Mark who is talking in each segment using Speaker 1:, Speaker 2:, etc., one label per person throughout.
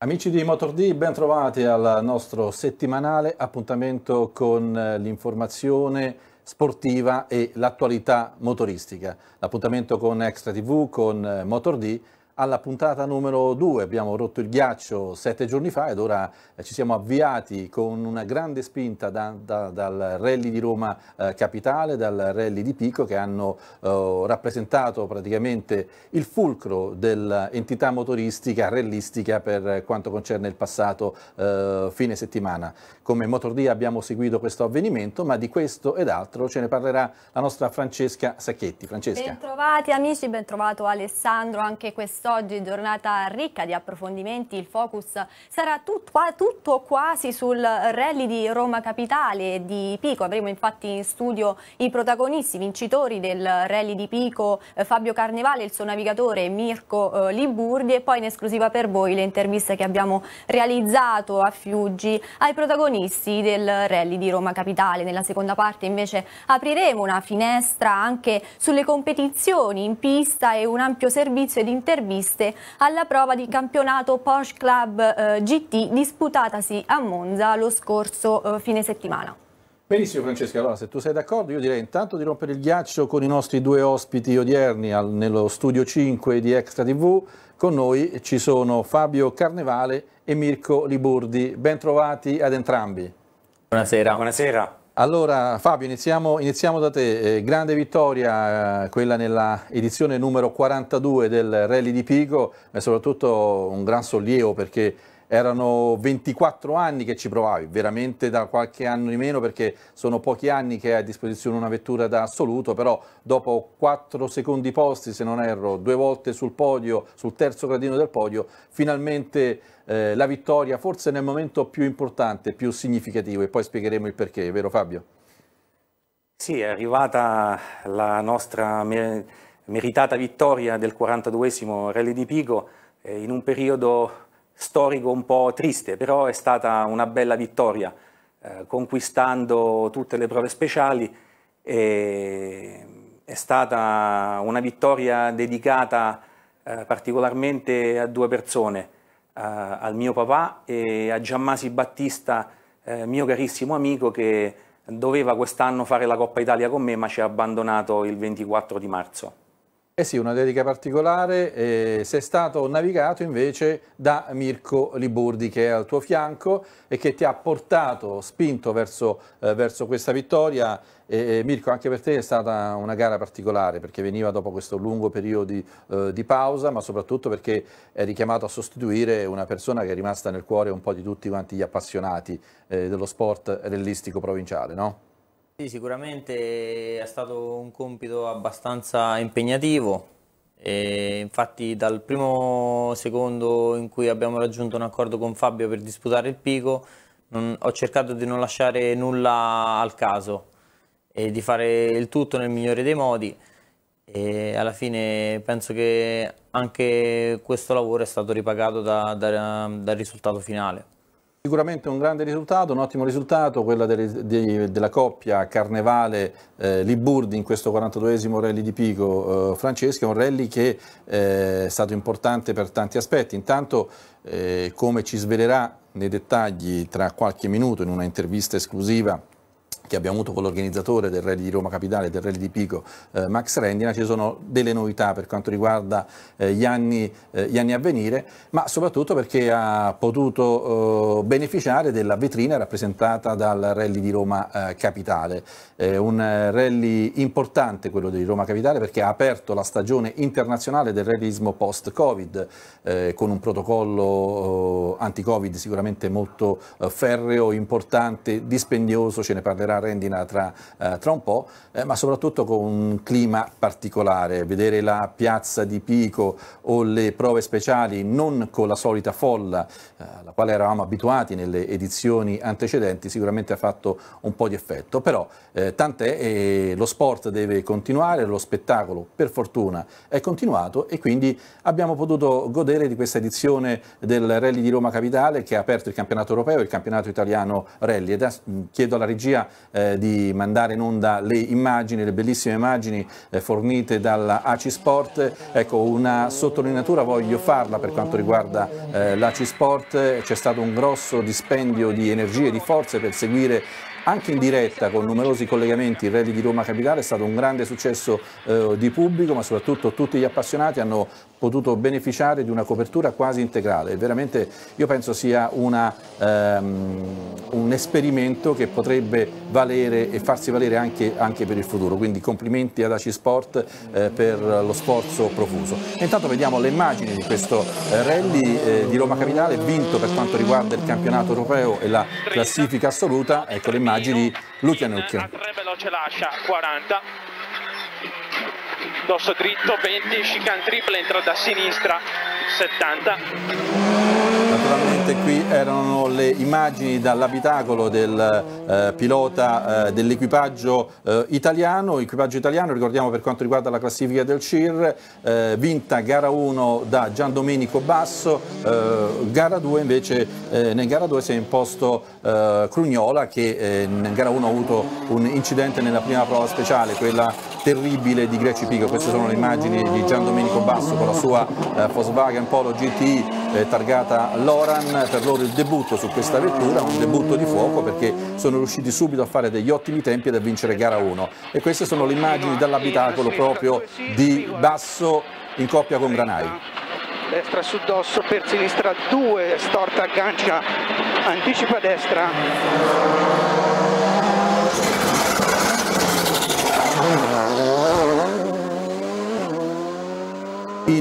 Speaker 1: Amici di MotorD, ben trovati al nostro settimanale appuntamento con eh, l'informazione sportiva e l'attualità motoristica. L'appuntamento con Extra TV, con eh, MotorD alla puntata numero 2. Abbiamo rotto il ghiaccio sette giorni fa ed ora eh, ci siamo avviati con una grande spinta da, da, dal rally di Roma eh, Capitale, dal rally di Pico che hanno eh, rappresentato praticamente il fulcro dell'entità motoristica, rallistica per eh, quanto concerne il passato eh, fine settimana come Motordia abbiamo seguito questo avvenimento, ma di questo ed altro ce ne parlerà la nostra Francesca Sacchetti. Francesca.
Speaker 2: Bentrovati amici, bentrovato Alessandro, anche quest'oggi giornata ricca di approfondimenti, il focus sarà tut qua, tutto quasi sul rally di Roma Capitale e di Pico, avremo infatti in studio i protagonisti, i vincitori del rally di Pico, eh, Fabio Carnevale, il suo navigatore Mirko eh, Liburdi e poi in esclusiva per voi le interviste che abbiamo realizzato a Fiuggi ai protagonisti protagonisti del rally di Roma Capitale. Nella seconda parte invece apriremo una finestra anche sulle competizioni in pista e un ampio servizio di interviste alla prova di campionato Porsche Club eh, GT disputatasi a Monza lo scorso eh, fine settimana.
Speaker 1: Benissimo Francesca, allora se tu sei d'accordo io direi intanto di rompere il ghiaccio con i nostri due ospiti odierni al, nello studio 5 di Extra TV con noi ci sono Fabio Carnevale e Mirko Liburdi. Bentrovati ad entrambi.
Speaker 3: Buonasera. Buonasera.
Speaker 1: Allora Fabio, iniziamo, iniziamo da te. Eh, grande vittoria, eh, quella nella edizione numero 42 del Rally di Pico, e eh, soprattutto un gran sollievo perché erano 24 anni che ci provavi, veramente da qualche anno di meno perché sono pochi anni che hai a disposizione una vettura da assoluto, però dopo 4 secondi posti, se non erro, due volte sul podio, sul terzo gradino del podio, finalmente eh, la vittoria forse nel momento più importante, più significativo e poi spiegheremo il perché, vero Fabio? Sì, è arrivata la
Speaker 4: nostra mer meritata vittoria del 42esimo Rally di Pico eh, in un periodo storico un po' triste, però è stata una bella vittoria, eh, conquistando tutte le prove speciali. E è stata una vittoria dedicata eh, particolarmente a due persone, eh, al mio papà e a Giammasi Battista, eh, mio carissimo amico che doveva quest'anno fare la Coppa Italia con me ma ci ha abbandonato il 24 di marzo.
Speaker 1: Eh sì, una dedica particolare, eh, sei stato navigato invece da Mirko Liburdi che è al tuo fianco e che ti ha portato, spinto verso, eh, verso questa vittoria. Eh, Mirko, anche per te è stata una gara particolare perché veniva dopo questo lungo periodo di, eh, di, pausa, ma soprattutto perché eri richiamato a sostituire una persona che è rimasta nel cuore un po' di tutti quanti gli appassionati eh, dello sport rellistico provinciale, no?
Speaker 3: Sì, sicuramente è stato un compito abbastanza impegnativo. E infatti dal primo secondo in cui abbiamo raggiunto un accordo con Fabio per disputare il pico non, ho cercato di non lasciare nulla al caso e di fare il tutto nel migliore dei modi e alla fine penso che anche questo lavoro è stato ripagato da, da, dal risultato finale.
Speaker 1: Sicuramente un grande risultato, un ottimo risultato, quello delle, dei, della coppia Carnevale-Liburdi eh, in questo 42esimo rally di Pico eh, Franceschi, un rally che eh, è stato importante per tanti aspetti. Intanto, eh, come ci svelerà nei dettagli tra qualche minuto in una intervista esclusiva che abbiamo avuto con l'organizzatore del Rally di Roma Capitale, del Rally di Pico, eh, Max Rendina, ci sono delle novità per quanto riguarda eh, gli, anni, eh, gli, anni, a venire, ma soprattutto perché ha potuto eh, beneficiare della vetrina rappresentata dal Rally di Roma eh, Capitale. un eh, rally importante quello di Roma Capitale perché ha aperto la stagione internazionale del realismo post-Covid con un protocollo anti-Covid sicuramente molto ferreo, importante, dispendioso, ce ne parlerà tornerà Rendina tra, eh, tra un po', eh, ma soprattutto con un clima particolare, vedere la piazza di Pico o le prove speciali non con la solita folla, eh, alla quale eravamo abituati nelle edizioni antecedenti, sicuramente ha fatto un po' di effetto, però eh, tant'è lo sport deve continuare, lo spettacolo per fortuna è continuato e quindi abbiamo potuto godere di questa edizione del Rally di Roma Capitale che ha aperto il campionato europeo e il campionato italiano Rally. Ed chiedo alla regia eh, di mandare in onda le immagini, le bellissime immagini eh, fornite dalla ACI Sport. Ecco, una sottolineatura voglio farla per quanto riguarda eh, l'ACI Sport, c'è stato un grosso dispendio di energie e di forze per seguire anche in diretta con numerosi collegamenti il Rally di Roma Capitale è stato un grande successo eh, di pubblico ma soprattutto tutti gli appassionati hanno potuto beneficiare di una copertura quasi integrale. Veramente io penso sia una, um, un esperimento che potrebbe valere e farsi valere anche, anche per il futuro. Quindi complimenti ad Aci Sport eh, per lo sforzo profuso. intanto vediamo le immagini di questo eh, rally eh, di Roma Capitale vinto per quanto riguarda il campionato europeo e la classifica assoluta. Ecco le immagini di Luca Nucchia
Speaker 4: dosso dritto 20, chicane tripla, entra da sinistra 70
Speaker 1: naturalmente qui erano le immagini dall'abitacolo del eh, pilota eh, dell'equipaggio eh, italiano, equipaggio italiano ricordiamo per quanto riguarda la classifica del CIR, eh, vinta gara 1 da Gian Domenico Basso, eh, gara 2 invece eh, nel gara 2 si è imposto Crugnola che nel gara 1 ha avuto un incidente nella prima prova speciale, quella terribile di Greci Pico, queste sono le immagini di Gian Domenico Basso con la sua eh, Volkswagen Polo GTI eh, targata Loran, per loro il debutto su questa vettura, un debutto di fuoco perché sono riusciti subito a fare degli ottimi tempi ed a vincere gara 1 e queste sono le immagini dall'abitacolo proprio di Basso in coppia con Granai
Speaker 4: destra su dosso per sinistra 2 storta aggancia anticipa destra
Speaker 1: Oh.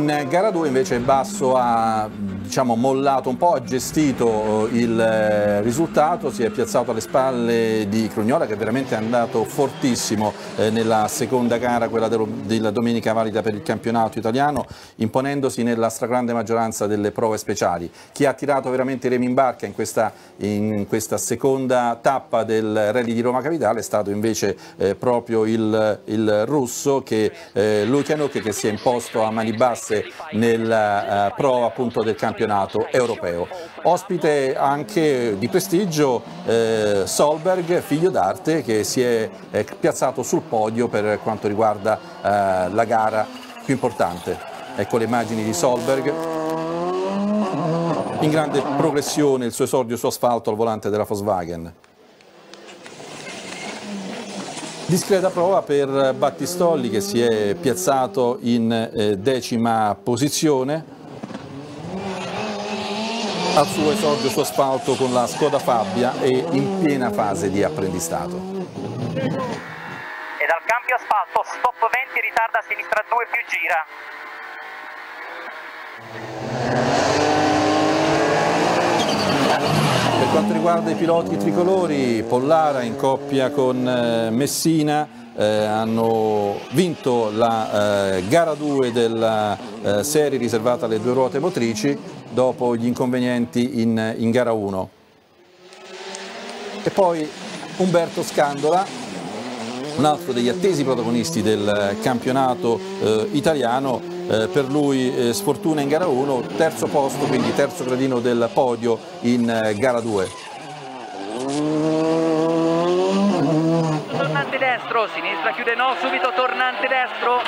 Speaker 1: In gara 2 invece Basso ha diciamo, mollato un po', ha gestito eh, il eh, risultato, si è piazzato alle spalle di Crugnola che è veramente è andato fortissimo eh, nella seconda gara, quella della domenica valida per il campionato italiano, imponendosi nella stragrande maggioranza delle prove speciali. Chi ha tirato veramente i remi in barca in questa, in questa seconda tappa del rally di Roma Capitale è stato invece proprio il, il russo che, eh, Lukianuk che si è imposto a mani basse inglese nella uh, eh, prova appunto del campionato europeo. Ospite anche di prestigio eh, Solberg, figlio d'arte, che si è eh, piazzato sul podio per quanto riguarda eh, la gara più importante. Ecco le immagini di Solberg in grande progressione il suo esordio su asfalto al volante della Volkswagen. Discreta prova per Battistolli che si è piazzato in eh, decima posizione al suo esordio su asfalto con la Skoda Fabbia e in piena fase di apprendistato. E
Speaker 5: dal
Speaker 3: cambio asfalto stop 20
Speaker 6: ritarda a sinistra 2 più gira.
Speaker 1: quanto riguarda i piloti tricolori, Pollara in coppia con eh, Messina eh, hanno vinto la eh, gara 2 della eh, serie riservata alle due ruote motrici dopo gli inconvenienti in, in gara 1. E poi Umberto Scandola, un altro degli attesi protagonisti del campionato eh, italiano, eh, per lui eh, sfortuna in gara 1, terzo posto, quindi terzo gradino del podio in eh, gara 2.
Speaker 3: Tornante destro, sinistra chiude no, subito tornante destro,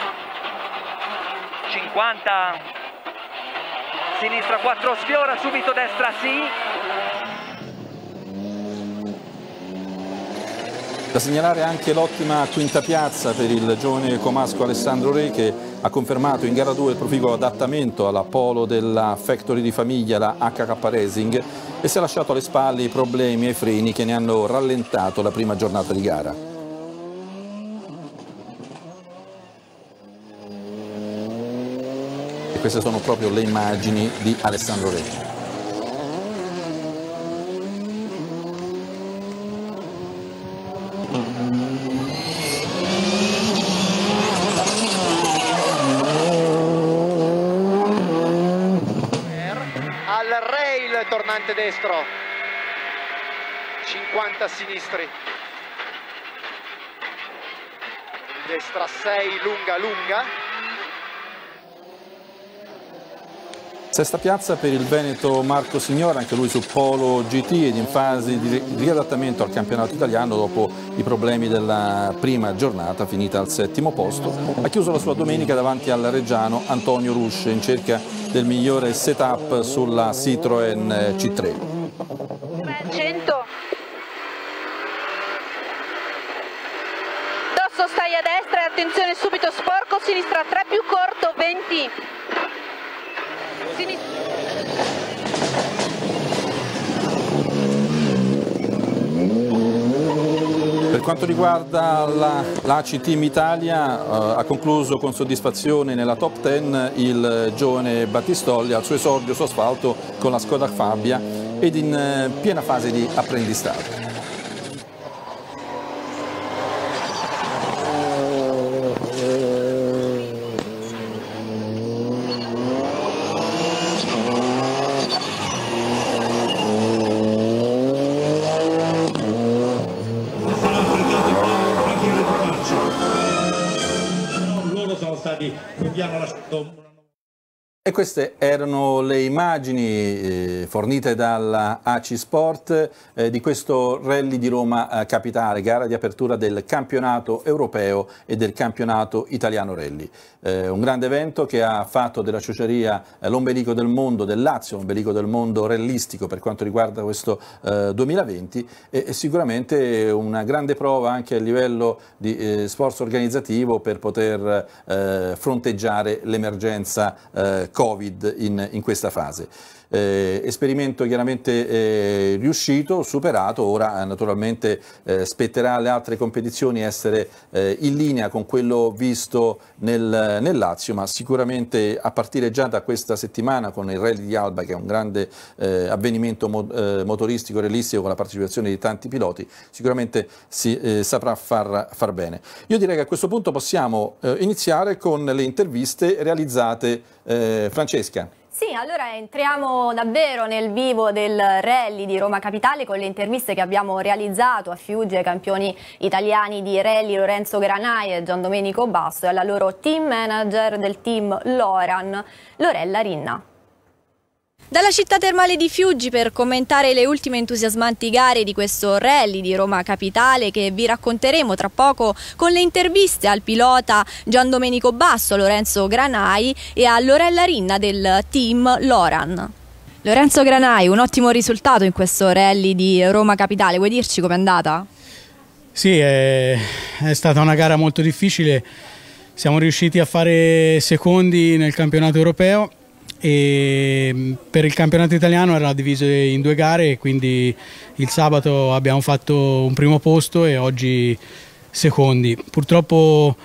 Speaker 3: 50, sinistra 4 sfiora, subito destra sì.
Speaker 1: Da segnalare anche l'ottima quinta piazza per il giovane comasco Alessandro Re che ha confermato in gara 2 il proficuo adattamento alla polo della factory di famiglia, la HK Racing, e si è lasciato alle spalle i problemi e i freni che ne hanno rallentato la prima giornata di gara. E queste sono proprio le immagini di Alessandro Reggi.
Speaker 7: destro 50 sinistri destra 6 lunga lunga
Speaker 1: Sesta piazza per il Veneto Marco Signora, anche lui su Polo GT ed in fase di riadattamento al campionato italiano dopo i problemi della prima giornata finita al settimo posto. Ha chiuso la sua domenica davanti al Reggiano Antonio Rusce in cerca del migliore setup sulla Citroën C3.
Speaker 6: 100.
Speaker 2: Dosso stai a destra e attenzione subito sporco, sinistra 3 più corto, 20.
Speaker 1: quanto riguarda la, la Italia eh, ha concluso con soddisfazione nella top 10 il giovane Battistoglia al suo esordio su asfalto con la Skoda Fabia ed in eh, piena fase di apprendistato. queste erano le immagini eh, fornite dalla AC Sport eh, di questo rally di Roma eh, Capitale, gara di apertura del campionato europeo e del campionato italiano rally. un grande evento che ha fatto della ciociaria l'ombelico del mondo, del Lazio, l'ombelico del mondo rallistico per quanto riguarda questo 2020 e, sicuramente una grande prova anche a livello di sforzo organizzativo per poter fronteggiare l'emergenza eh, Covid. Covid in, in questa fase eh, esperimento chiaramente eh, riuscito, superato, ora eh, naturalmente eh, spetterà alle altre competizioni essere eh, in linea con quello visto nel, nel, Lazio, ma sicuramente a partire già da questa settimana con il Rally di Alba che è un grande avvenimento mo motoristico, realistico con la partecipazione di tanti piloti, sicuramente si saprà far, far, bene. Io direi che a questo punto possiamo iniziare con le interviste realizzate. Francesca.
Speaker 2: Sì, allora entriamo davvero nel vivo del rally di Roma Capitale con le interviste che abbiamo realizzato a Fiuggi ai campioni italiani di rally Lorenzo Granai e Gian Domenico Basso e alla loro team manager del team Loran, Lorella Rinna. Dalla città termale di Fiuggi per commentare le ultime entusiasmanti gare di questo rally di Roma Capitale che vi racconteremo tra poco con le interviste al pilota Gian Domenico Basso, a Lorenzo Granai e a Lorella Rinna del team Loran. Lorenzo Granai, un ottimo risultato in questo rally di Roma Capitale, vuoi dirci com'è andata?
Speaker 4: Sì, è, è stata una gara molto difficile, siamo riusciti a fare secondi nel campionato europeo e mm, per il campionato italiano era diviso in due gare quindi il sabato abbiamo fatto un primo posto e oggi secondi. Purtroppo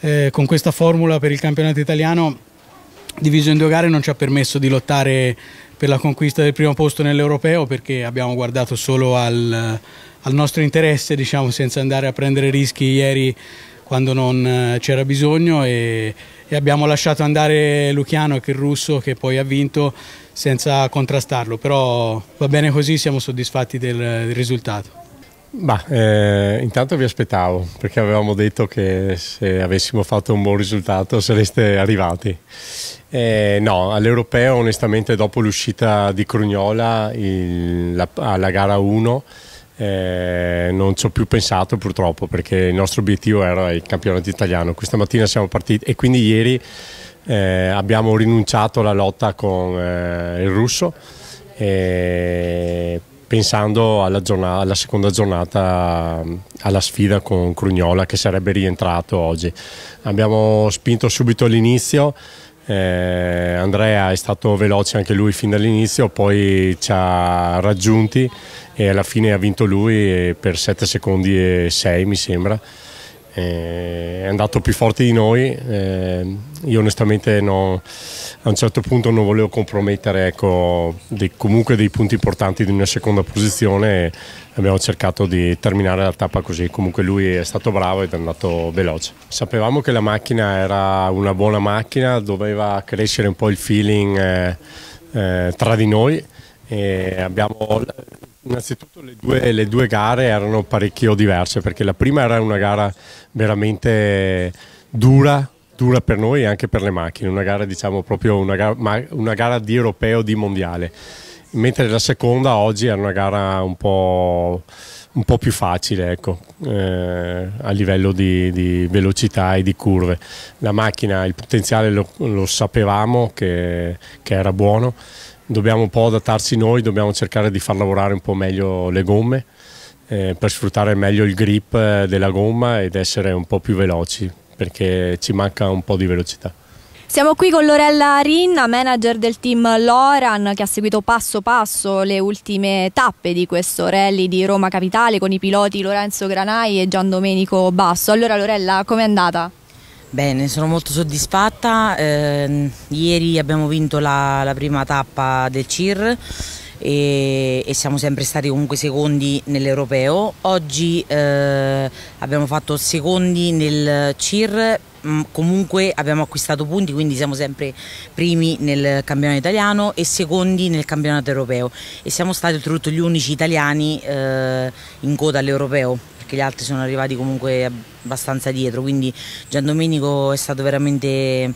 Speaker 4: eh, con questa formula per il campionato italiano diviso in due gare non ci ha permesso di lottare per la conquista del primo posto nell'europeo perché abbiamo guardato solo al, al nostro interesse diciamo, senza andare a prendere rischi ieri quando non eh, c'era bisogno e, e, abbiamo lasciato andare Luciano che è il russo che poi ha vinto senza contrastarlo, però va bene così, siamo soddisfatti del, del risultato.
Speaker 8: Bah, eh, intanto vi aspettavo perché avevamo detto che se avessimo fatto un buon risultato sareste arrivati. Eh, no, all'Europeo onestamente dopo l'uscita di Crugnola il, la, alla gara 1 eh, non ci ho più pensato purtroppo perché il nostro obiettivo era il campionato italiano. Questa mattina siamo partiti e quindi ieri eh, abbiamo rinunciato alla lotta con eh, il russo eh, pensando alla, giornata, alla, seconda giornata mm, alla sfida con Crugnola che sarebbe rientrato oggi. Abbiamo spinto subito all'inizio eh, Andrea è stato veloce anche lui fin dall'inizio, poi ci ha raggiunti e alla fine ha vinto lui eh, per 7 secondi e 6 mi sembra. Eh, è andato più forte di noi, eh, io onestamente no, a un certo punto non volevo compromettere ecco, dei, comunque dei punti importanti di una seconda posizione e abbiamo cercato di terminare la tappa così, comunque lui è stato bravo ed è andato veloce. Sapevamo che la macchina era una buona macchina, doveva crescere un po' il feeling eh, eh, tra di noi e abbiamo Innanzitutto le due, le due, gare erano parecchio diverse perché la prima era una gara veramente dura, dura per noi e anche per le macchine, una gara diciamo proprio una gara, una gara di europeo, di mondiale, mentre la seconda oggi era una gara un po', un po più facile ecco, eh, a livello di, di, velocità e di curve. La macchina, il potenziale lo, lo sapevamo che, che era buono dobbiamo un po' adattarci noi, dobbiamo cercare di far lavorare un po' meglio le gomme eh, per sfruttare meglio il grip eh, della gomma ed essere un po' più veloci perché ci manca un po' di velocità.
Speaker 2: Siamo qui con Lorella Rinna, manager del team Loran, che ha seguito passo passo le ultime tappe di questo rally di Roma Capitale con i piloti Lorenzo Granai e Gian Domenico Basso. Allora Lorella, com'è andata?
Speaker 6: Bene, sono molto soddisfatta. Eh, ieri abbiamo vinto la, la, prima tappa del CIR e, e siamo sempre stati comunque secondi nell'europeo. Oggi eh, abbiamo fatto secondi nel CIR, mm, comunque abbiamo acquistato punti, quindi siamo sempre primi nel campionato italiano e secondi nel campionato europeo e siamo stati oltretutto gli unici italiani eh, in coda all'europeo perché gli altri sono arrivati comunque abbastanza dietro, quindi Gian Domenico è stato veramente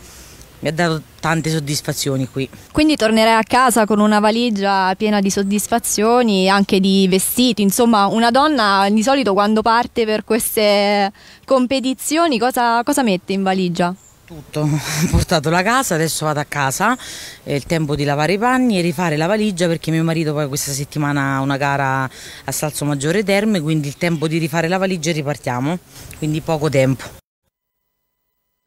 Speaker 6: mi ha dato tante soddisfazioni qui.
Speaker 2: Quindi tornerai a casa con una valigia piena di soddisfazioni, anche di vestiti, insomma una donna di solito quando parte per queste competizioni cosa, cosa mette in valigia?
Speaker 6: tutto, ho portato la casa, adesso vado a casa, è il tempo di lavare i panni e rifare la valigia perché mio marito poi questa settimana ha una gara a Salso Maggiore Terme, quindi il tempo di rifare la valigia e ripartiamo, quindi poco tempo.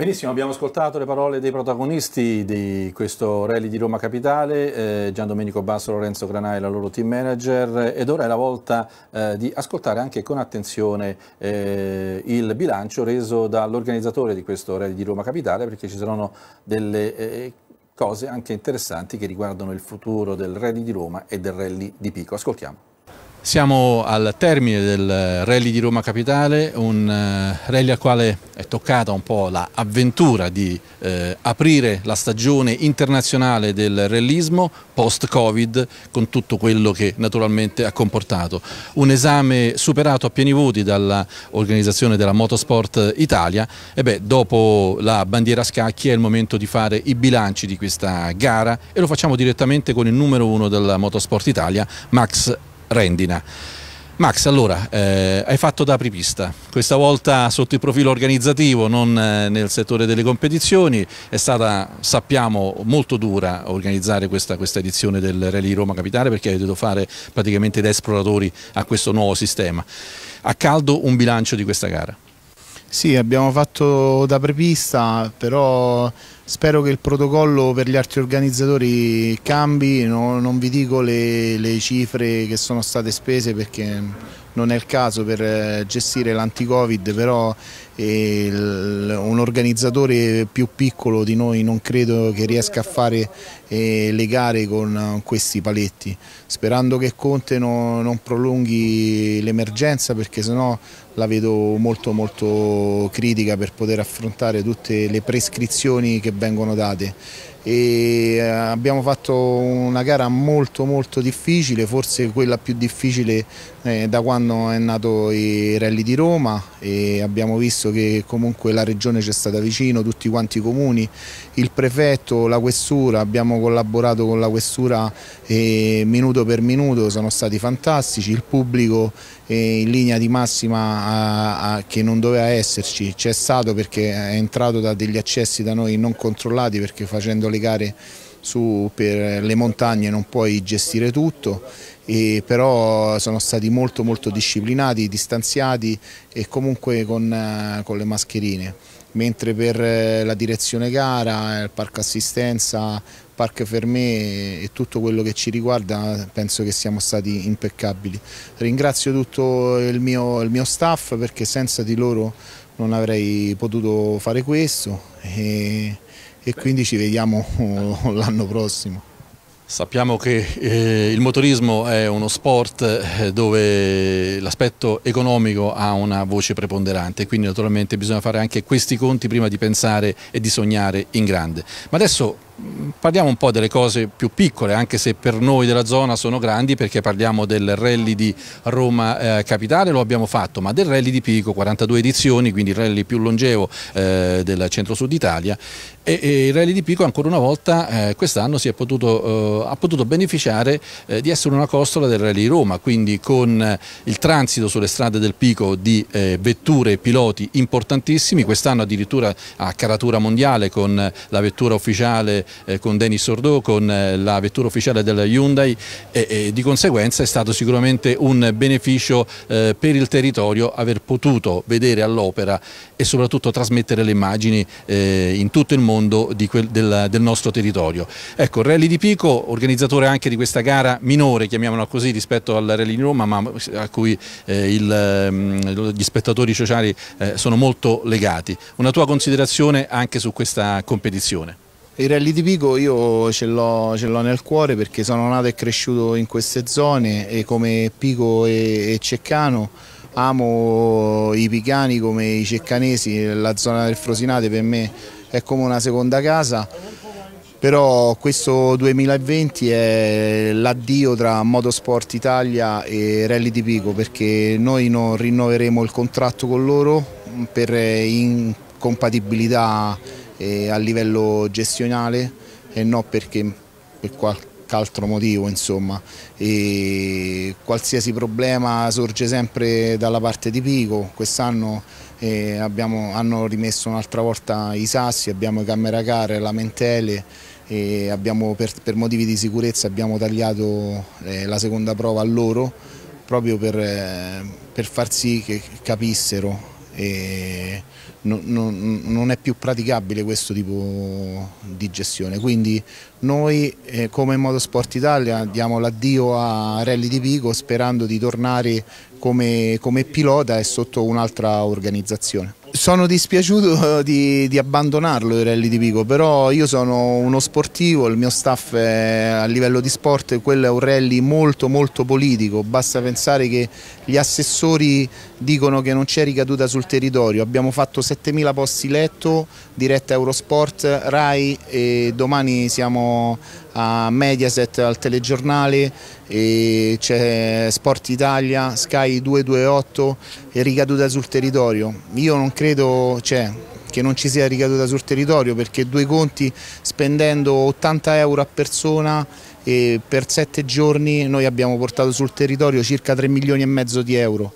Speaker 1: Benissimo, abbiamo ascoltato le parole dei protagonisti di questo rally di Roma Capitale, eh, Gian Domenico Basso, Lorenzo Granai, la loro team manager ed ora è la volta eh, di ascoltare anche con attenzione eh, il bilancio reso dall'organizzatore di questo rally di Roma Capitale perché ci saranno delle eh, cose anche interessanti che riguardano il futuro del rally di Roma e del rally di Pico. Ascoltiamo. Siamo al termine del rally di Roma Capitale, un eh, rally al quale è toccata un po' l'avventura di eh, aprire la stagione internazionale del rallismo post-Covid con tutto quello che naturalmente ha comportato. Un esame superato a pieni voti dall'organizzazione della Motorsport Italia e beh, dopo la bandiera a scacchi è il momento di fare i bilanci di questa gara e lo facciamo direttamente con il numero uno della Motorsport Italia, Max Rendina. Max, allora, eh, hai fatto da apripista, questa volta sotto il profilo organizzativo, non eh, nel settore delle competizioni, è stata, sappiamo, molto dura organizzare questa, questa edizione del Rally Roma Capitale perché avete dovuto fare praticamente da esploratori a questo nuovo sistema. A caldo un bilancio di questa gara?
Speaker 9: Sì, abbiamo fatto da prepista, però spero che il protocollo per gli altri organizzatori cambi, no, non vi dico le, le cifre che sono state spese perché non è il caso per eh, gestire l'anti-covid, però eh, un organizzatore più piccolo di noi non credo che riesca a fare eh, le gare con questi paletti, sperando che Conte non prolunghi l'emergenza perché sennò la vedo molto molto critica per poter affrontare tutte le prescrizioni che vengono date e eh, abbiamo fatto una gara molto molto difficile, forse quella più difficile eh, da quando è nato i Rally di Roma e abbiamo visto che comunque la regione ci è stata vicino, tutti quanti i comuni, il prefetto, la questura, abbiamo collaborato con la questura eh, minuto per minuto, sono stati fantastici, il pubblico in linea di massima che non doveva esserci, c'è stato perché è entrato da degli accessi da noi non controllati perché facendo le gare su per le montagne non puoi gestire tutto e però sono stati molto molto disciplinati, distanziati e comunque con, eh, con le mascherine mentre per eh, la direzione gara, il parco assistenza Park Fermé e tutto quello che ci riguarda penso che siamo stati impeccabili. Ringrazio tutto il mio, il mio staff perché senza di loro non avrei potuto fare questo e, e quindi ci vediamo l'anno prossimo.
Speaker 1: Sappiamo che eh, il motorismo è uno sport eh, dove l'aspetto economico ha una voce preponderante, quindi naturalmente bisogna fare anche questi conti prima di pensare e di sognare in grande. Ma adesso parliamo un po' delle cose più piccole, anche se per noi della zona sono grandi perché parliamo del rally di Roma eh, Capitale, lo abbiamo fatto, ma del rally di Pico, 42 edizioni, quindi il rally più longevo eh, del centro-sud Italia e, e, il rally di Pico ancora una volta eh, quest'anno eh, ha potuto beneficiare eh, di essere una costola del rally di Roma, quindi con eh, il transito sulle strade del Pico di vetture e piloti importantissimi, quest'anno addirittura a caratura mondiale con la vettura ufficiale eh, con Denis Sordo, con eh, la vettura ufficiale della Hyundai e, e, di conseguenza è stato sicuramente un beneficio eh, per il territorio aver potuto vedere all'opera e soprattutto trasmettere le immagini in tutto il mondo quel, del, del, nostro territorio. Ecco, Rally di Pico, organizzatore anche di questa gara minore, chiamiamola così, rispetto al Rally di Roma, ma a cui il, ehm, gli spettatori sociali sono molto legati. Una tua considerazione anche su questa competizione?
Speaker 9: Il rally di Pico io ce l'ho, nel cuore perché sono nato e cresciuto in queste zone e come Pico e, e Ceccano amo i picani come i ceccanesi, la zona del Frosinate per me è come una seconda casa però questo 2020 è l'addio tra Motorsport Italia e Rally di Pico perché noi non rinnoveremo il contratto con loro per incompatibilità a livello gestionale e non perché per qualche altro motivo insomma e qualsiasi problema sorge sempre dalla parte di Pico quest'anno eh, hanno rimesso un'altra volta i sassi abbiamo camera care, lamentele e abbiamo, per, per, motivi di sicurezza abbiamo tagliato eh, la seconda prova a loro proprio per, eh, per far sì che capissero non, non, è più praticabile questo tipo di gestione. Quindi noi eh, come Motorsport Italia diamo l'addio a Rally di Pico sperando di tornare come, come pilota e sotto un'altra organizzazione. Sono dispiaciuto di, di, abbandonarlo il rally di Pico, però io sono uno sportivo, il mio staff è, a livello di sport quello è un rally molto molto politico, basta pensare che gli assessori dicono che non c'è ricaduta sul territorio, abbiamo fatto 7.000 posti letto, diretta Eurosport, RAI e domani siamo a Mediaset al telegiornale, c'è Sport Italia, Sky 228 e ricaduta sul territorio. Io non credo, cioè, che non ci sia ricaduta sul territorio perché due conti spendendo 80 euro a persona per sette giorni noi abbiamo portato sul territorio circa 3 milioni e mezzo di euro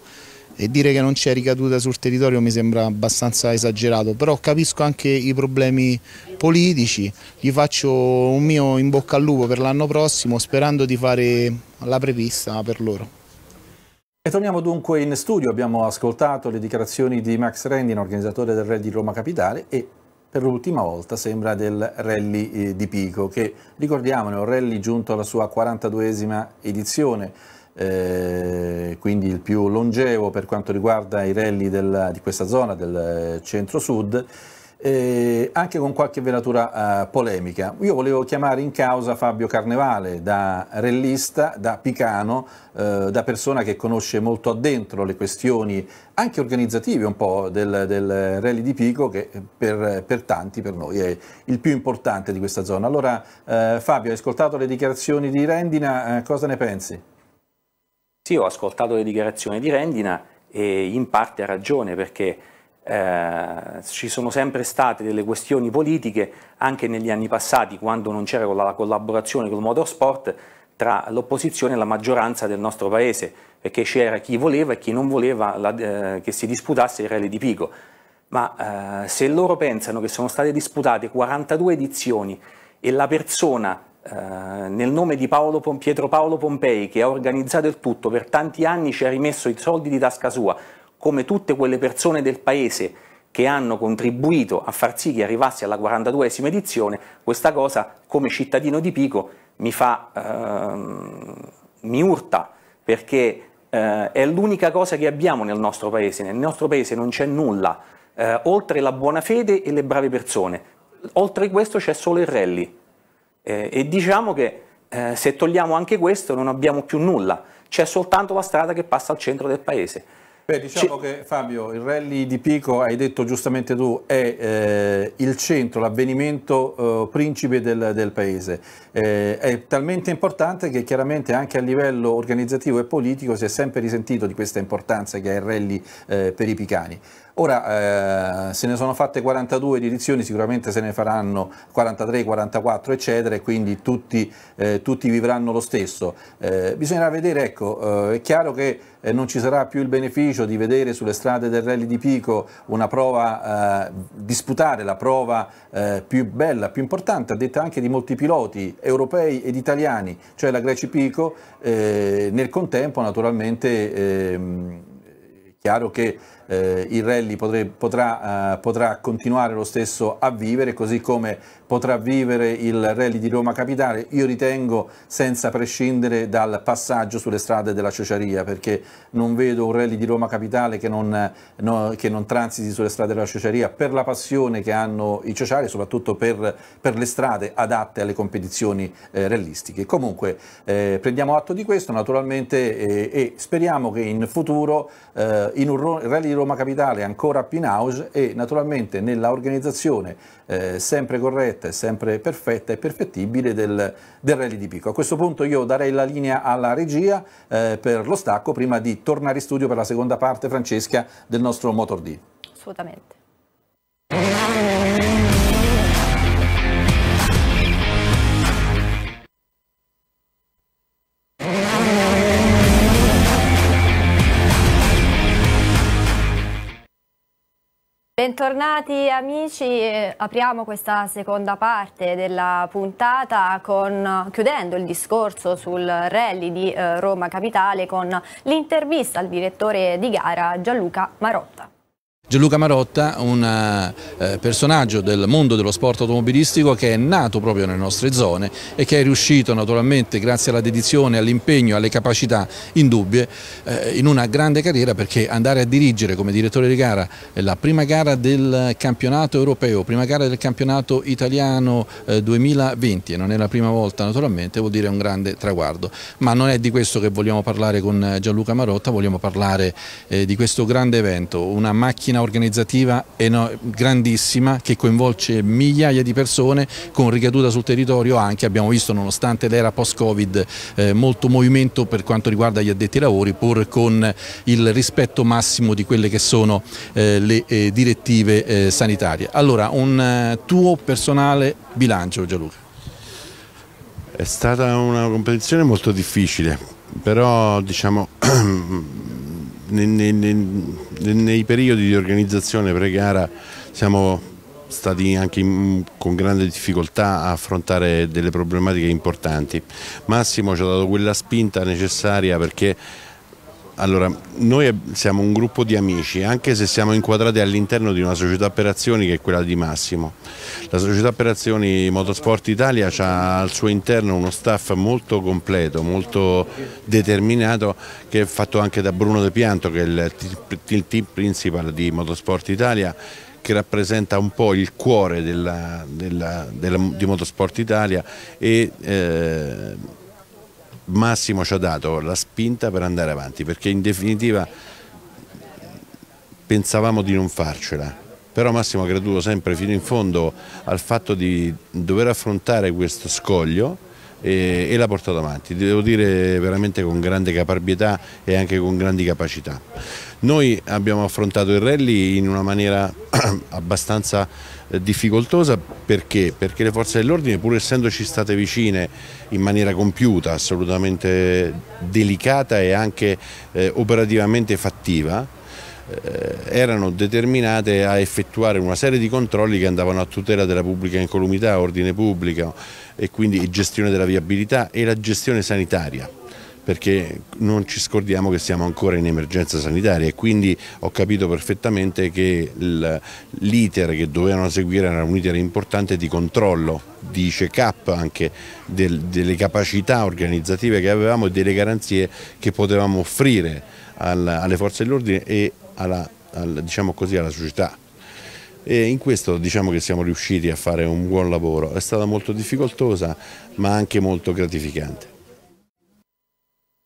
Speaker 9: e dire che non c'è ricaduta sul territorio mi sembra abbastanza esagerato, però capisco anche i problemi politici, gli faccio un mio in bocca al lupo per l'anno prossimo sperando di
Speaker 1: fare la prevista per loro. E torniamo dunque in studio, abbiamo ascoltato le dichiarazioni di Max Rendin, organizzatore del Rally di Roma Capitale e per l'ultima volta sembra del Rally eh, di Pico che ricordiamo è un rally giunto alla sua 42esima edizione eh, quindi il più longevo per quanto riguarda i rally della, di questa zona del centro-sud, eh, anche con qualche velatura eh, polemica. Io volevo chiamare in causa Fabio Carnevale, da rellista, da picano, eh, da persona che conosce molto addentro le questioni anche organizzative un po' del, del rally di Pico che eh, per, per, tanti, per noi, è il più importante di questa zona. Allora eh, Fabio, hai ascoltato le dichiarazioni di Rendina, cosa ne pensi?
Speaker 4: Sì, ho ascoltato le dichiarazioni di Rendina e in parte ha ragione perché eh, ci sono sempre state delle questioni politiche anche negli anni passati quando non c'era la collaborazione col motorsport tra l'opposizione e la maggioranza del nostro paese perché c'era chi voleva e chi non voleva la, eh, che si disputasse il rally di Pico ma eh, se loro pensano che sono state disputate 42 edizioni e la persona eh, nel nome di Paolo, Pietro Paolo Pompei, che ha organizzato il tutto per tanti anni, ci ha rimesso i soldi di tasca sua, come tutte quelle persone del paese che hanno contribuito a far sì che arrivasse alla 42esima edizione, questa cosa come cittadino di Pico mi, fa, uh, mi urta perché uh, è l'unica cosa che abbiamo nel nostro paese, nel nostro paese non c'è nulla, eh, oltre la buona fede e le brave persone, oltre questo c'è solo il rally eh, e diciamo che eh, se togliamo anche questo non abbiamo più nulla, c'è soltanto la strada che passa al centro del paese.
Speaker 1: Beh, diciamo che Fabio, il rally di Pico, hai detto giustamente tu, è eh, il centro, l'avvenimento eh, principe del, del paese. Eh, è talmente importante che chiaramente anche a livello organizzativo e politico si è sempre risentito di questa importanza che ha il rally eh, per i picani. Ora eh, se ne sono fatte 42 edizioni, sicuramente se ne faranno 43, 44 eccetera e quindi tutti, eh, tutti vivranno lo stesso. Eh, bisognerà vedere, ecco, eh, è chiaro che eh, non ci sarà più il beneficio di vedere sulle strade del rally di Pico una prova, eh, disputare la prova più bella, più importante, detta anche di molti piloti europei ed italiani, cioè la Greci Pico, nel contempo naturalmente ehm, è chiaro che eh, il rally potre, potrà, eh, potrà, continuare lo stesso a vivere, così come potrà vivere il rally di Roma Capitale, io ritengo senza prescindere dal passaggio sulle strade della Ciociaria, perché non vedo un rally di Roma Capitale che non, no, che non transiti sulle strade della Ciociaria, per la passione che hanno i ciociari, soprattutto per, per le strade adatte alle competizioni eh, rallistiche. Comunque eh, prendiamo atto di questo naturalmente e speriamo che in futuro eh, in un rally Roma Capitale, ancora a Pinaus e naturalmente nella organizzazione eh, sempre corretta e sempre perfetta e perfettibile del, del, rally di Picco. A questo punto io darei la linea alla regia eh, per lo stacco prima di tornare in studio per la seconda parte, Francesca, del nostro Motor D.
Speaker 2: Assolutamente. Bentornati amici, apriamo questa seconda parte della puntata con, chiudendo il discorso sul rally di eh, Roma Capitale con l'intervista al direttore di gara Gianluca Marotta.
Speaker 1: Gianluca Marotta, un eh, eh, personaggio del mondo dello sport automobilistico che è nato proprio nelle nostre zone e che è riuscito naturalmente grazie alla dedizione, all'impegno, alle capacità indubbie eh, in una grande carriera perché andare a dirigere come direttore di gara la prima gara del campionato europeo, prima gara del campionato italiano 2020 e non è la prima volta naturalmente vuol dire un grande traguardo, ma non è di questo che vogliamo parlare con Gianluca Marotta, vogliamo parlare di questo grande evento, una macchina macchina organizzativa grandissima che coinvolge migliaia di persone con ricaduta sul territorio anche, abbiamo visto nonostante l'era post-Covid eh, molto movimento per quanto riguarda gli addetti ai lavori pur con il rispetto massimo di quelle che sono eh, le eh, direttive sanitarie. Allora un tuo
Speaker 5: personale bilancio Gianluca. È stata una competizione molto difficile, però diciamo nei, nei, nei periodi di organizzazione pre-gara siamo stati anche in, con grande difficoltà a affrontare delle problematiche importanti. Massimo ci ha dato quella spinta necessaria perché allora, noi siamo un gruppo di amici, anche se siamo inquadrati all'interno di una società per azioni che è quella di Massimo. La società per azioni Motorsport Italia ha al suo interno uno staff molto completo, molto determinato, che è fatto anche da Bruno De Pianto, che è il team principal di Motorsport Italia, che rappresenta un po' il cuore della, della, della, di Motorsport Italia e, eh, Massimo ci ha dato la spinta per andare avanti perché in definitiva pensavamo di non farcela però Massimo ha creduto sempre fino in fondo al fatto di dover affrontare questo scoglio e, e l'ha portato avanti, devo dire veramente con grande caparbietà e anche con grandi capacità. Noi abbiamo affrontato il rally in una maniera abbastanza eh, difficoltosa perché? perché le forze dell'ordine pur essendoci state vicine in maniera compiuta, assolutamente delicata e anche eh, operativamente fattiva, eh, erano determinate a effettuare una serie di controlli che andavano a tutela della pubblica incolumità, ordine pubblico e quindi gestione della viabilità e la gestione sanitaria perché non ci scordiamo che siamo ancora in emergenza sanitaria e quindi ho capito perfettamente che l'iter che dovevano seguire era un iter importante di controllo, di check-up anche del, delle capacità organizzative che avevamo e delle garanzie che potevamo offrire al, alle forze dell'ordine e alla, al, diciamo così, alla società. E in questo diciamo che siamo riusciti a fare un buon lavoro, è stata molto difficoltosa ma anche molto gratificante.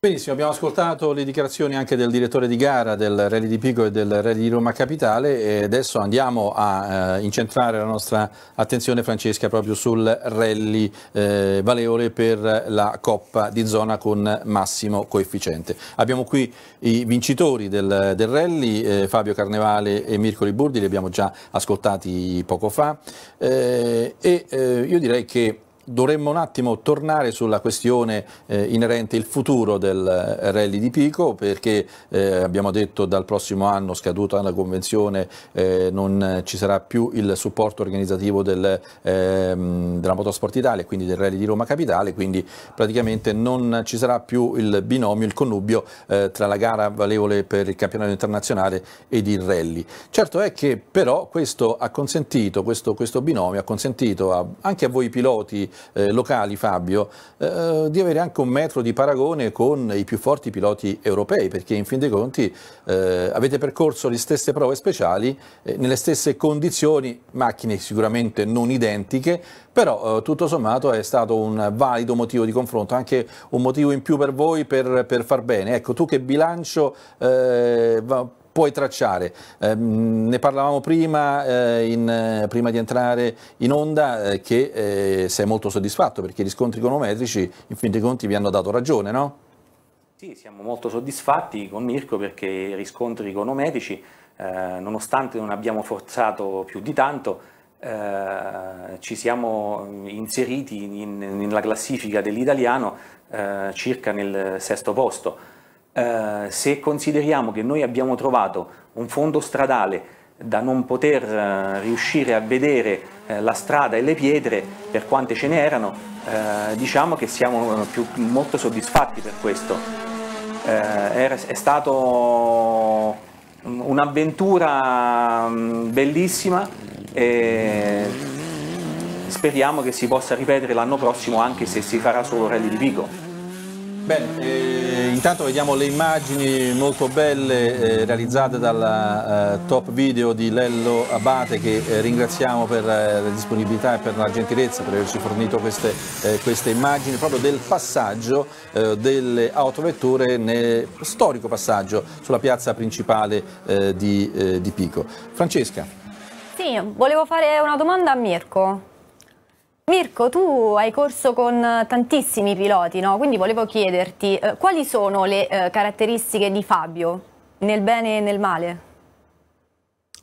Speaker 1: Benissimo, abbiamo ascoltato le dichiarazioni anche del direttore di gara del Rally di Pico e del Rally di Roma Capitale e adesso andiamo a eh, incentrare la nostra attenzione Francesca proprio sul Rally eh, Valeole per la Coppa di zona con massimo coefficiente. Abbiamo qui i vincitori del, del Rally, eh, Fabio Carnevale e Mirko Liburdi, li abbiamo già ascoltati poco fa eh, e eh, io direi che dovremmo un attimo tornare sulla questione eh, inerente il futuro del eh, rally di Pico perché eh, abbiamo detto dal prossimo anno scaduta la convenzione eh, non ci sarà più il supporto organizzativo del, ehm, della Motorsport Italia quindi del rally di Roma Capitale quindi praticamente non ci sarà più il binomio, il connubio eh, tra la gara valevole per il campionato internazionale ed il rally. Certo è che però questo ha consentito, questo, questo binomio ha consentito a, anche a voi piloti eh, locali, Fabio, eh, di avere anche un metro di paragone con i più forti piloti europei, perché in fin dei conti eh, avete percorso le stesse prove speciali, eh, nelle stesse condizioni, macchine sicuramente non identiche, però eh, tutto sommato è stato un valido motivo di confronto, anche un motivo in più per voi per, per far bene. Ecco, tu che bilancio eh, puoi tracciare. Eh, ne parlavamo prima, eh, in, eh, prima di entrare in onda, eh, che eh, sei molto soddisfatto perché i riscontri econometrici, in fin dei conti, vi hanno dato ragione,
Speaker 2: no?
Speaker 4: Sì, siamo molto soddisfatti con Mirko perché i riscontri econometrici, eh, nonostante non abbiamo forzato più di tanto, ci siamo inseriti in, in, nella classifica dell'italiano circa nel sesto posto. Eh, se consideriamo che noi abbiamo trovato un fondo stradale da non poter eh, riuscire a vedere eh, la strada e le pietre per quante ce n'erano, eh, diciamo che siamo più, molto soddisfatti per questo. Eh, era, è stato un'avventura mm, bellissima e speriamo che si possa ripetere l'anno prossimo anche se si farà solo Rally di Pico.
Speaker 1: Bene, eh, intanto vediamo le immagini molto belle eh, realizzate dal eh, top video di Lello Abate che eh, ringraziamo per eh, la disponibilità e per la gentilezza per averci fornito queste, eh, queste immagini proprio del passaggio delle autovetture, nel storico passaggio sulla piazza principale di, di Pico. Francesca.
Speaker 2: Sì, volevo fare una domanda a Mirko. Mirko, tu hai corso con tantissimi piloti, no? quindi volevo chiederti eh, quali sono le eh, caratteristiche di Fabio, nel bene e nel male?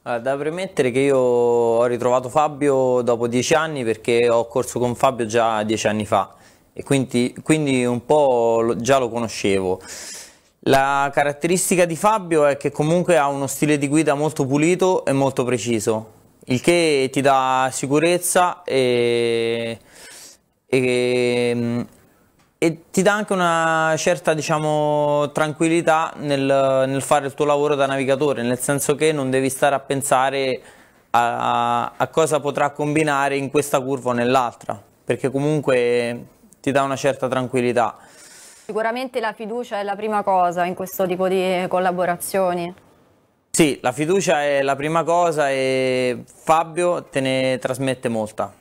Speaker 3: Ah, da premettere che io ho ritrovato Fabio dopo dieci anni perché ho corso con Fabio già dieci anni fa e quindi, quindi un po' lo, già lo conoscevo. La caratteristica di Fabio è che comunque ha uno stile di guida molto pulito e molto preciso, il che ti dà sicurezza e, e, mm, e ti dà anche una certa diciamo, tranquillità nel, nel, fare il tuo lavoro da navigatore, nel senso che non devi stare a pensare a, a cosa potrà combinare in questa curva o nell'altra, perché comunque ti dà una certa tranquillità.
Speaker 2: Sicuramente la fiducia è la prima cosa in questo tipo di collaborazioni.
Speaker 3: Sì, la fiducia è la prima cosa e Fabio te ne trasmette molta.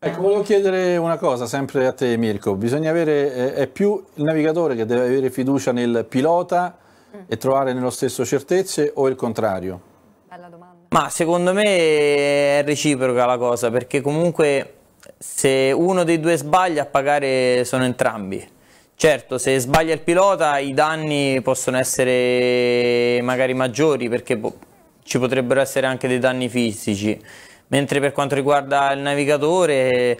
Speaker 1: Ecco, volevo chiedere una cosa sempre a te Mirko, bisogna avere, eh, è più il navigatore che deve avere fiducia nel pilota mm. e trovare nello stesso certezze o il contrario?
Speaker 3: Bella domanda. Ma secondo me è reciproca la cosa perché comunque se uno dei due sbaglia a pagare sono entrambi. Certo, se sbaglia il pilota i danni possono essere magari maggiori perché po ci potrebbero essere anche dei danni fisici, mentre per quanto riguarda il navigatore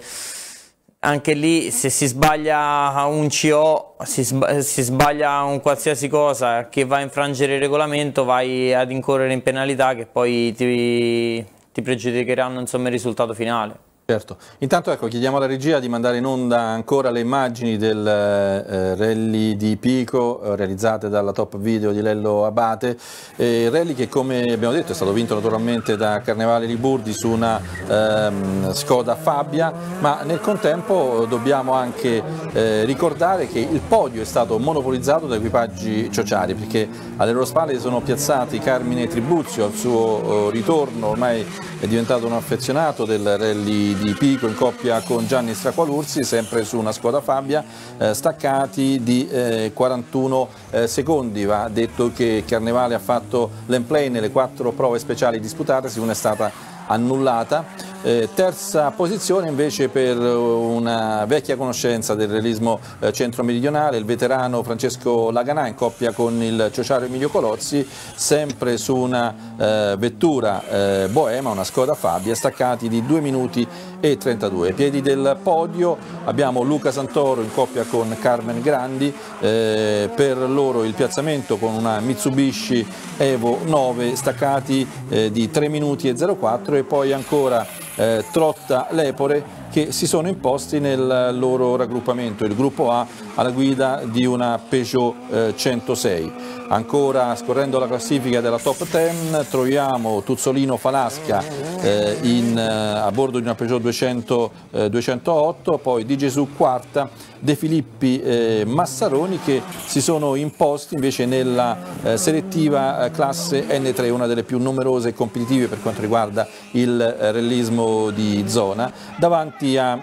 Speaker 3: anche lì se si sbaglia un CO, si, sba si, sbaglia un qualsiasi cosa che va a infrangere il regolamento, vai ad incorrere in penalità che poi ti, ti pregiudicheranno insomma, il risultato finale.
Speaker 1: Certo, intanto ecco, chiediamo alla regia di mandare in onda ancora le immagini del eh, rally di Pico eh, realizzate dalla top video di Lello Abate, eh, rally che come abbiamo detto è stato vinto naturalmente da Carnevale Liburdi su una ehm, Skoda Fabia, ma nel contempo dobbiamo anche eh, ricordare che il podio è stato monopolizzato da equipaggi ciociari perché alle loro spalle sono piazzati Carmine Tribuzio al suo eh, ritorno, ormai è diventato un affezionato del rally di, Pico in coppia con Gianni Straqualursi, sempre su una squadra Fabia, eh, staccati di eh, 41 eh, secondi. Va detto che Carnevale ha fatto l'emplay nelle quattro prove speciali disputate, se una è stata annullata eh, terza posizione invece per eh, una vecchia conoscenza del realismo eh, centro-meridionale, il veterano Francesco Laganà in coppia con il ciociaro Emilio Colozzi, sempre su una eh, vettura eh, boema, una Skoda Fabia, staccati di 2 minuti e 32. Ai piedi del podio abbiamo Luca Santoro in coppia con Carmen Grandi, eh, per loro il piazzamento con una Mitsubishi Evo 9, staccati di 3 minuti e 04 e poi ancora eh, Trotta Lepore che si sono imposti nel loro raggruppamento, il gruppo A alla guida di una Peugeot eh, 106. Ancora scorrendo la classifica della top 10 troviamo Tuzzolino Falasca eh, in, eh, a bordo di una Peugeot 200, eh, 208, poi Di Gesù quarta, De Filippi eh, Massaroni che si sono imposti invece nella eh, selettiva eh, classe N3, una delle più numerose e competitive per quanto riguarda il rellismo di zona, davanti a,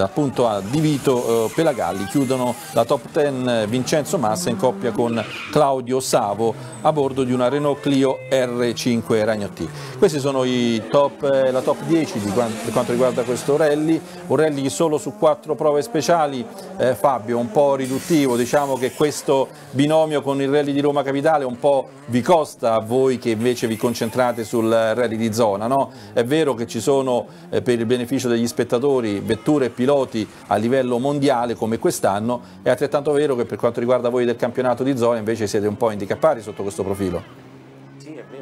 Speaker 1: appunto a Di Vito Pelagalli, chiudono la top 10 Vincenzo Massa in coppia con Claudio Savo a bordo di una Renault Clio R5 Ragnotti. Questi sono i top, eh, la top 10 per quanto riguarda questo rally, un rally solo su quattro prove speciali, eh, Fabio un po' riduttivo, diciamo che questo binomio con il rally di Roma Capitale un po' vi costa a voi che invece vi concentrate sul rally di zona, no? è vero che ci sono eh, per il beneficio degli spettatori vetture e piloti a livello mondiale come quest'anno, è altrettanto vero che per quanto riguarda voi del campionato di zona invece siete un po' indicappati sotto questo profilo.
Speaker 4: Sì, è vero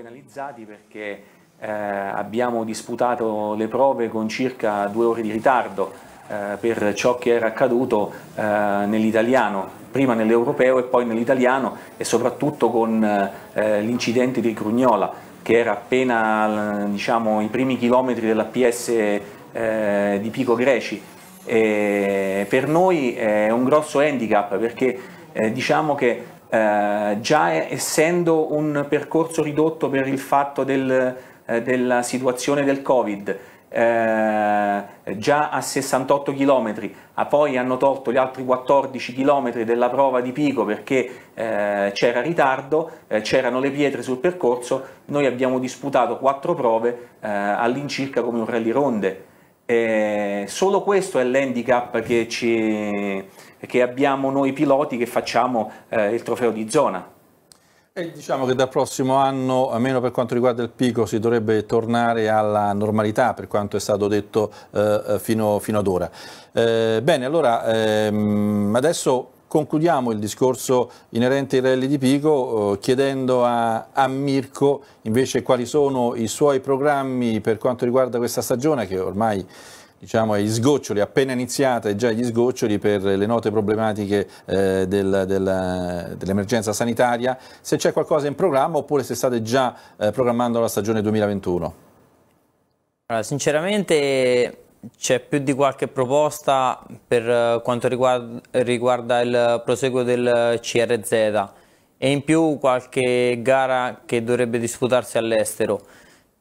Speaker 4: penalizzati
Speaker 1: perché eh, abbiamo disputato le prove con
Speaker 4: circa due ore di ritardo eh, per ciò che era accaduto eh, nell'italiano, prima nell'europeo e poi nell'italiano e soprattutto con eh, l'incidente di Crugnola che era appena diciamo, i primi chilometri dell'APS eh, di Pico Greci. E per noi è un grosso handicap perché eh, diciamo che eh, già essendo un percorso ridotto per il fatto del, eh, della situazione del Covid, eh, già a 68 km, ah, poi hanno tolto gli altri 14 km della prova di Pico perché eh, c'era ritardo, eh, c'erano le pietre sul percorso, noi abbiamo disputato quattro prove eh, all'incirca come un rally ronde. Eh, solo questo è l'handicap che ci, che abbiamo noi piloti che facciamo eh, il trofeo di zona.
Speaker 1: E diciamo che dal prossimo anno, almeno per quanto riguarda il pico, si dovrebbe tornare alla normalità per quanto è stato detto eh, eh, fino, fino, ad ora. Eh, bene, allora ehm, adesso concludiamo il discorso inerente ai rally di Pico eh, chiedendo a, a, Mirko invece quali sono i suoi programmi per quanto riguarda questa stagione che ormai diciamo, agli sgoccioli, appena iniziata e già gli sgoccioli per le note problematiche eh, del, del, dell'emergenza sanitaria, se c'è qualcosa in programma oppure se state già eh, programmando la stagione 2021?
Speaker 3: Allora, sinceramente c'è più di qualche proposta per eh, quanto riguarda, riguarda il proseguo del CRZ e in più qualche gara che dovrebbe disputarsi all'estero.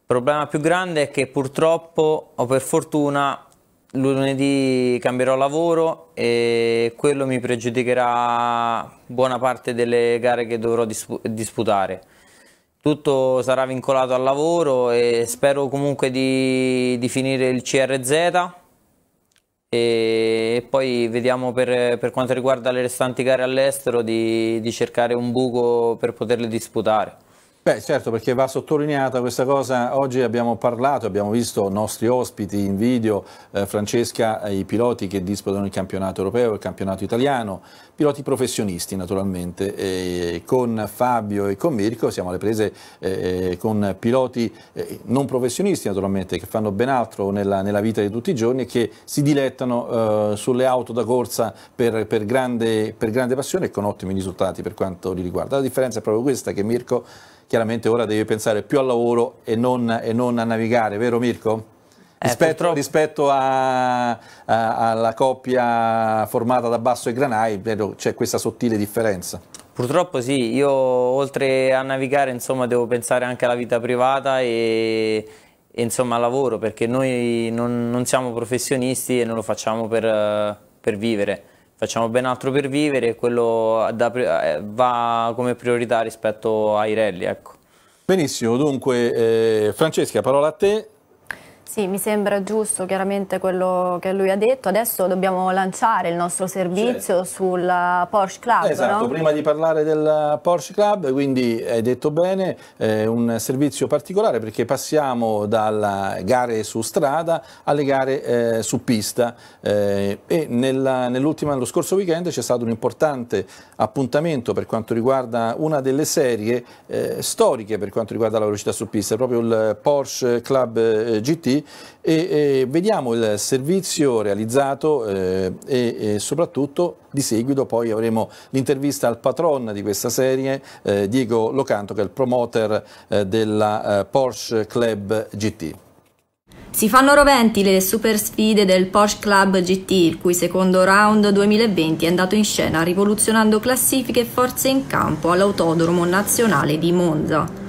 Speaker 3: Il problema più grande è che purtroppo o per fortuna lunedì cambierò lavoro e quello mi pregiudicherà buona parte delle gare che dovrò disp disputare. Tutto sarà vincolato al lavoro e spero comunque di, di finire il CRZ e poi vediamo per, per quanto riguarda le restanti gare all'estero di, di cercare un buco per poterle disputare.
Speaker 1: Beh certo perché va sottolineata questa cosa, oggi abbiamo parlato, abbiamo visto i nostri ospiti in video, eh, Francesca, i piloti che disputano il campionato europeo, il campionato italiano, piloti professionisti naturalmente, e con Fabio e con Mirko siamo alle prese eh, con piloti eh, non professionisti naturalmente che fanno ben altro nella, nella, vita di tutti i giorni e che si dilettano eh, sulle auto da corsa per, per, grande, per grande passione e con ottimi risultati per quanto li riguarda. La differenza è proprio questa che Mirko chiaramente ora devi pensare più al lavoro e non, e non a navigare, vero Mirko? Eh, rispetto, purtroppo... rispetto a, a, alla coppia formata da Basso e Granai c'è questa sottile differenza.
Speaker 3: Purtroppo sì, io oltre a navigare insomma, devo pensare anche alla vita privata e, e insomma, al lavoro perché noi non, non, siamo professionisti e non lo facciamo per, per vivere facciamo ben altro per vivere e quello da, eh, va come priorità rispetto ai rally. Ecco.
Speaker 1: Benissimo, dunque eh, Francesca, parola a te.
Speaker 2: Sì, mi sembra giusto chiaramente quello che lui ha detto. Adesso dobbiamo lanciare il nostro servizio certo. sul Porsche Club. Esatto, no? prima di
Speaker 1: parlare del Porsche Club, quindi hai detto bene, è eh, un servizio particolare perché passiamo dalle gare su strada alle gare eh, su pista eh, e nell'ultimo, nell lo scorso weekend c'è stato un importante appuntamento per quanto riguarda una delle serie eh, storiche per quanto riguarda la velocità su pista, proprio il Porsche Club eh, GT e, e vediamo il servizio realizzato eh, e, e, soprattutto di seguito poi avremo l'intervista al patron di questa serie, eh, Diego Locanto che è il promoter eh, della eh, Porsche Club GT.
Speaker 2: Si fanno roventi le super sfide del Porsche Club GT, il cui secondo round 2020 è andato in scena rivoluzionando classifiche e forze in campo all'Autodromo Nazionale di Monza.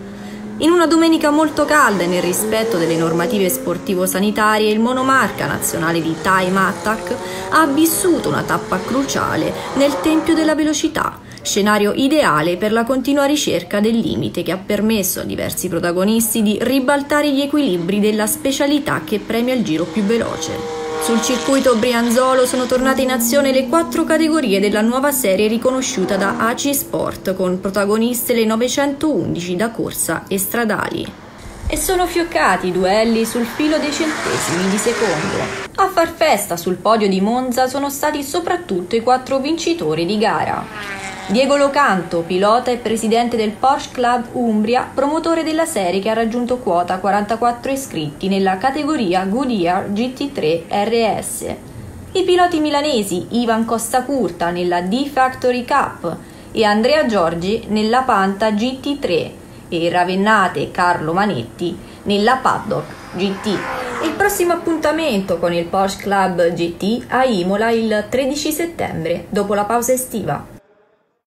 Speaker 2: In una domenica molto calda e nel rispetto delle normative sportivo-sanitarie, il monomarca nazionale di Time Attack ha vissuto una tappa cruciale nel tempio della velocità, scenario ideale per la continua ricerca del limite che ha permesso a diversi protagonisti di ribaltare gli equilibri della specialità che premia il giro più veloce. Sul circuito Brianzolo sono tornate in azione le quattro categorie della nuova serie riconosciuta da AC Sport, con protagoniste le 911 da corsa e stradali. E sono fioccati i duelli sul filo dei centesimi di secondo. A far festa sul podio di Monza sono stati soprattutto i quattro vincitori di gara. Diego Locanto, pilota e presidente del Porsche Club Umbria, promotore della serie che ha raggiunto quota 44 iscritti nella categoria Goodyear GT3 RS. I piloti milanesi Ivan Costacurta nella D-Factory Cup e Andrea Giorgi nella Panta GT3 e Ravennate Carlo Manetti nella Paddock GT. Il prossimo appuntamento con il Porsche Club GT a Imola il 13 settembre, dopo la pausa estiva.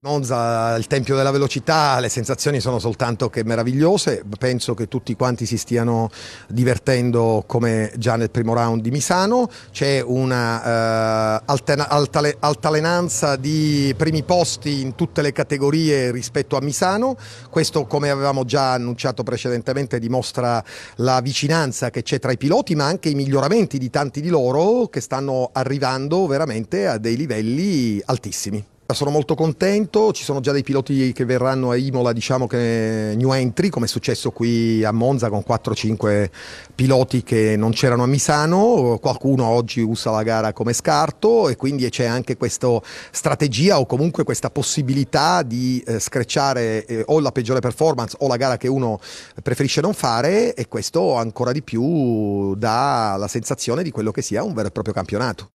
Speaker 7: Monza, il tempio della velocità, le sensazioni sono soltanto che meravigliose, penso che tutti quanti si stiano divertendo come già nel primo round di Misano, c'è una eh, altena- altale- altalenanza di primi posti in tutte le categorie rispetto a Misano, questo come avevamo già annunciato precedentemente dimostra la vicinanza che c'è tra i piloti ma anche i miglioramenti di tanti di loro che stanno arrivando veramente a dei livelli altissimi sono molto contento, ci sono già dei piloti che verranno a Imola, diciamo che new entry, come è successo qui a Monza con 4-5 piloti che non c'erano a Misano, qualcuno oggi usa la gara come scarto e quindi c'è anche questa strategia o comunque questa possibilità di eh, screcciare eh, o la peggiore performance o la gara che uno preferisce non fare e questo ancora di più dà la sensazione di quello che sia un vero e proprio campionato.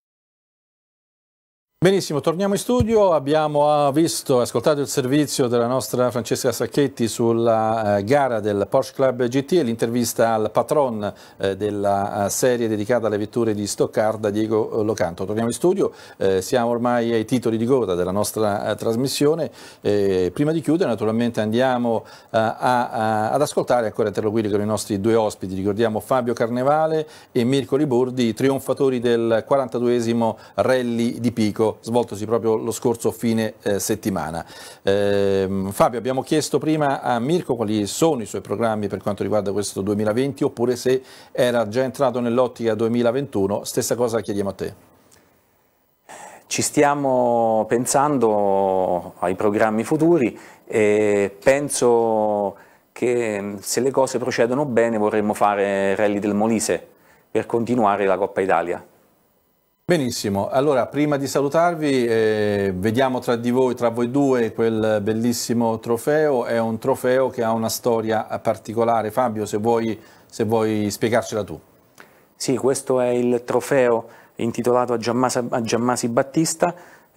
Speaker 1: Benissimo, torniamo in studio, abbiamo visto ascoltato il servizio della nostra Francesca Sacchetti sulla eh, gara del Porsche Club GT e l'intervista al patron eh, della eh, serie dedicata alle vetture di Stoccarda, Diego Locanto. Torniamo in studio, eh, siamo ormai ai titoli di coda della nostra eh, trasmissione, prima di chiudere naturalmente andiamo eh, a, a, ad ascoltare e ancora interloquire con i nostri due ospiti, ricordiamo Fabio Carnevale e Mirko Libordi, trionfatori del 42esimo Rally di Pico svoltosi proprio lo scorso fine eh, settimana. Eh, Fabio, abbiamo chiesto prima a Mirko quali sono i suoi programmi per quanto riguarda questo 2020 oppure se era già entrato nell'ottica 2021, stessa cosa chiediamo a te. Ci stiamo pensando
Speaker 4: ai programmi futuri e penso che mm, se le cose procedono bene vorremmo fare Rally del Molise per continuare la Coppa Italia.
Speaker 1: Benissimo, allora prima di salutarvi eh, vediamo tra di voi, tra voi due quel bellissimo trofeo, è un trofeo che ha una storia particolare, Fabio se vuoi, se vuoi spiegarcela tu. Sì, questo è il
Speaker 4: trofeo intitolato a Giammasi, a Giammasi Battista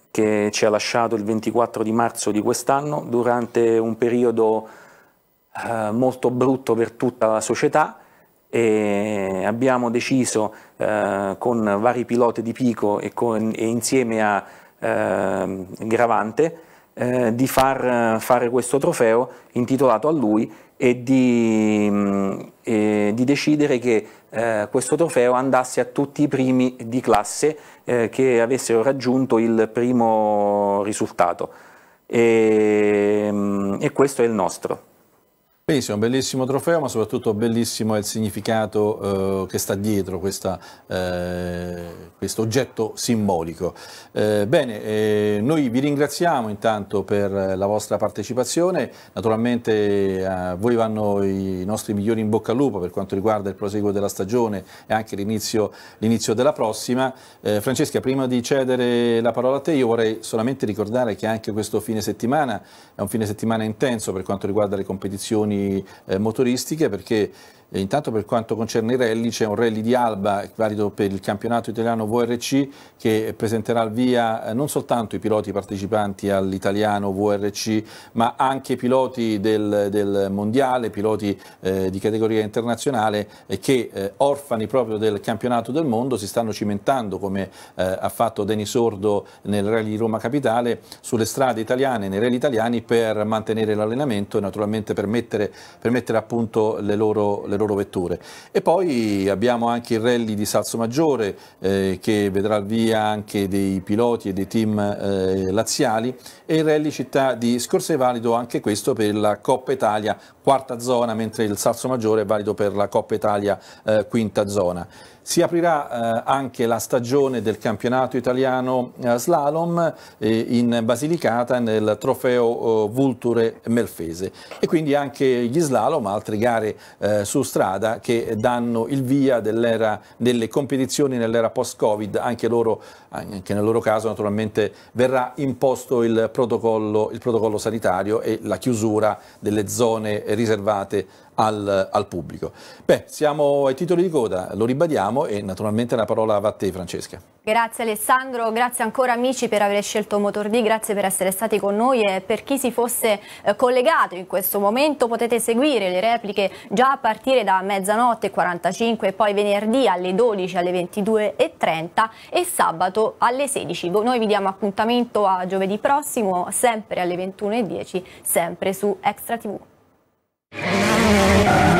Speaker 4: che ci ha lasciato il 24 di marzo di quest'anno durante un periodo eh, molto brutto per tutta la società e abbiamo deciso eh, con vari piloti di Pico e, con, e insieme a eh, Gravante eh, di far fare questo trofeo intitolato a lui e di, mh, mm, e di decidere che eh, questo trofeo andasse a tutti i primi di classe eh, che avessero raggiunto il primo risultato. E, mh, mm, e questo è il nostro.
Speaker 1: Benissimo, bellissimo trofeo, ma soprattutto bellissimo è il significato eh, che sta dietro eh, questo eh, quest oggetto simbolico. Eh, bene, eh, noi vi ringraziamo intanto per la vostra partecipazione, naturalmente eh, a voi vanno i nostri migliori in bocca al lupo per quanto riguarda il proseguo della stagione e anche l'inizio della prossima. Francesca, prima di cedere la parola a te, io vorrei solamente ricordare che anche questo fine settimana è un fine settimana intenso per quanto riguarda le competizioni associazioni motoristiche perché e intanto per quanto concerne i rally c'è un rally di Alba valido per il campionato italiano VRC che presenterà al via eh, non soltanto i piloti partecipanti all'italiano VRC ma anche piloti del, del mondiale, piloti eh, di categoria internazionale eh, che eh, orfani proprio del campionato del mondo si stanno cimentando come eh, ha fatto Denis Sordo nel rally di Roma Capitale sulle strade italiane, nei rally italiani per mantenere l'allenamento e naturalmente per mettere, per mettere, a punto le loro, le loro vetture. E poi abbiamo anche il rally di Salso Maggiore eh, che vedrà il via anche dei piloti e dei team eh, laziali e il rally città di Scorsa è valido anche questo per la Coppa Italia quarta zona, mentre il Salso Maggiore è valido per la Coppa Italia eh, quinta zona. Si aprirà eh, anche la stagione del campionato italiano eh, slalom eh, in Basilicata nel trofeo eh, Vulture Melfese e quindi anche gli slalom, altre gare eh, su strada che danno il via delle competizioni nell'era post-Covid, anche, anche, nel loro caso naturalmente verrà imposto il protocollo, il protocollo sanitario e la chiusura delle zone riservate al, al pubblico. Beh, siamo ai titoli di coda, lo ribadiamo e naturalmente la parola va a te Francesca.
Speaker 2: Grazie Alessandro, grazie ancora amici per aver scelto Motor D, grazie per essere stati con noi e per chi si fosse eh, collegato in questo momento potete seguire le repliche già a partire da mezzanotte 45 e poi venerdì alle 12 alle 22 e 30 e sabato alle 16. Noi vi diamo appuntamento a giovedì prossimo sempre alle 21 e 10 sempre su Extra TV. Yeah.